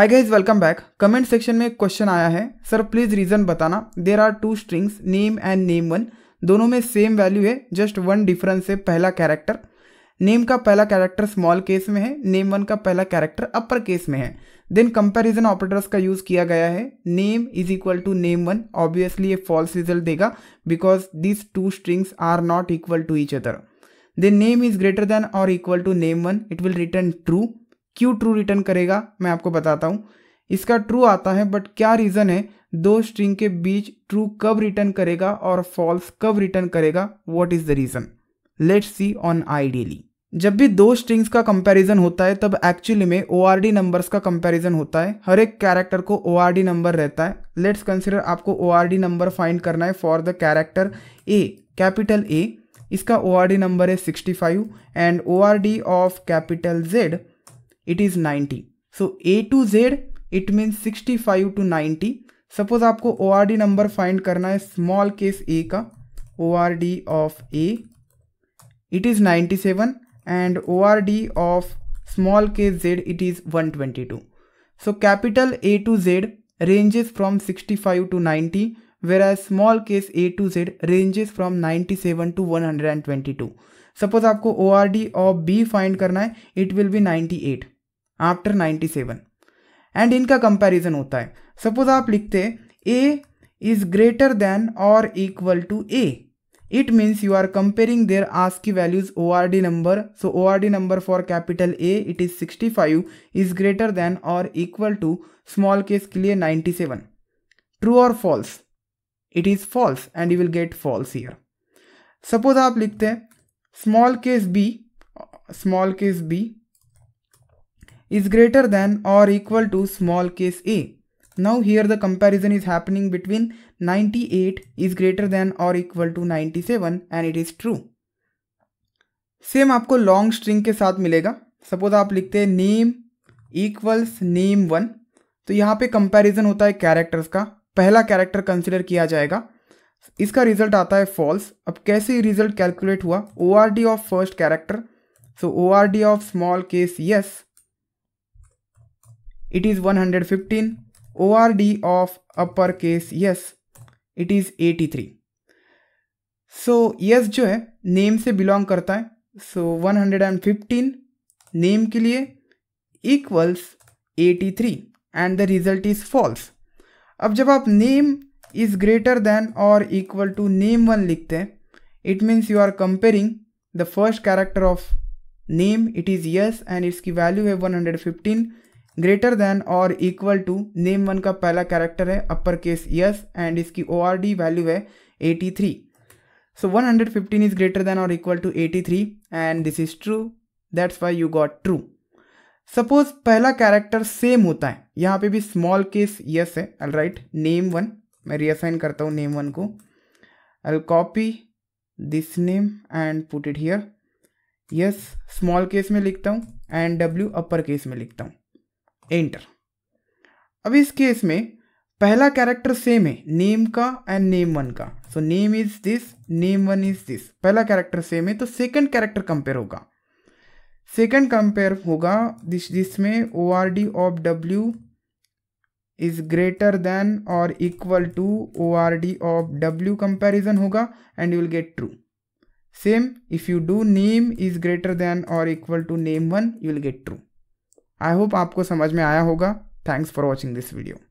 हाय guys welcome back comment section में एक question आया है सर प्लीज रीजन बताना there are two strings name and name one दोनों में सेम वैल्यू है जस्ट वन डिफरेंस है पहला कैरेक्टर नेम का पहला कैरेक्टर स्मॉल केस में है नेम वन का पहला कैरेक्टर अपर केस में है देन कंपैरिजन ऑपरेटर्स का यूज़ किया गया है name is equal to name one obviously ये फॉल्स रिजल्ट देगा because this two strings are not equal to each other then name is greater than और equal to name one it will return true क्यों true return करेगा मैं आपको बताता हूँ इसका ट्रू आता है बट क्या रीज़न है दो स्ट्रिंग के बीच ट्रू कब रिटर्न करेगा और फॉल्स कब रिटर्न करेगा what is the reason let's see on ideally जब भी दो स्ट्रिंग्स का कंपैरिजन होता है तब एक्चुअली में ओ आर डी नंबर्स का कंपैरिजन होता है हर एक कैरेक्टर को ओ आर डी नंबर रहता है लेट्स कंसिडर आपको O R D number find करना है for the character A capital A इसका ओ आर डी नंबर है sixty five and O R D of capital Z it is 90 so A to Z it means five to ninety suppose आपको O R D number find करना है small case A का O R D of A it is ninety seven and O R D of small case Z it is one twenty two so capital A to Z ranges from sixty five to ninety whereas small case A to Z ranges from 97 seven to one hundred and twenty two suppose आपको O R D of B find करना है it will be ninety eight after 97 and इनका comparison होता है suppose आप लिखते A is greater than और equal to A it means you are comparing their ASCII values O R D number so O R D number for capital A it is sixty five is greater than और equal to small case के लिए ninety seven true और false it is false and you will get false here suppose आप लिखते हैं small case B small case B is greater than or equal to small case a. Now here the comparison is happening between 98 is greater than or equal to 97 and it is true. Same आपको long string के साथ मिलेगा suppose आप लिखते हैं name equals name one तो यहाँ पे कंपैरिजन होता है कैरेक्टर्स का पहला कैरेक्टर कंसिडर किया जाएगा इसका रिजल्ट आता है फॉल्स अब कैसे रिजल्ट कैलकुलेट हुआ O R D of first character so O R D of small case yes It is 115. ORD of uppercase yes. It is 83. So so, yes yes जो है नेम से belong करता है सो so, 115 name के लिए equals 83 and the result is false अब जब आप नेम इज ग्रेटर देन और इक्वल टू नेम वन लिखते हैं it means you are comparing the first character of name it is yes and इसकी वैल्यू है 115 ग्रेटर देन और equal to name one का पहला कैरेक्टर है अपर केस यस एंड इसकी ओ आर डी वैल्यू है eighty three so one hundred fifteen is greater than और equal to eighty three and this is true that's why you got true suppose पहला character same होता है यहाँ पे भी small case yes है alright name one मैं reassign करता हूँ नेम वन को I copy this name and put it here yes small case में लिखता हूँ एंड डब्ल्यू अपर केस में लिखता हूँ एंटर अब इस केस में पहला कैरेक्टर सेम है नेम का एंड नेम वन का so name is this name one is this पहला कैरेक्टर सेम है तो सेकंड कैरेक्टर कंपेयर होगा सेकंड कंपेयर होगा दिस जिसमें O R D of W is greater than और equal to O R D of W comparison होगा and you will get true same if you do name is greater than और equal to name one you will get true I hope आपको समझ में आया होगा thanks for watching this video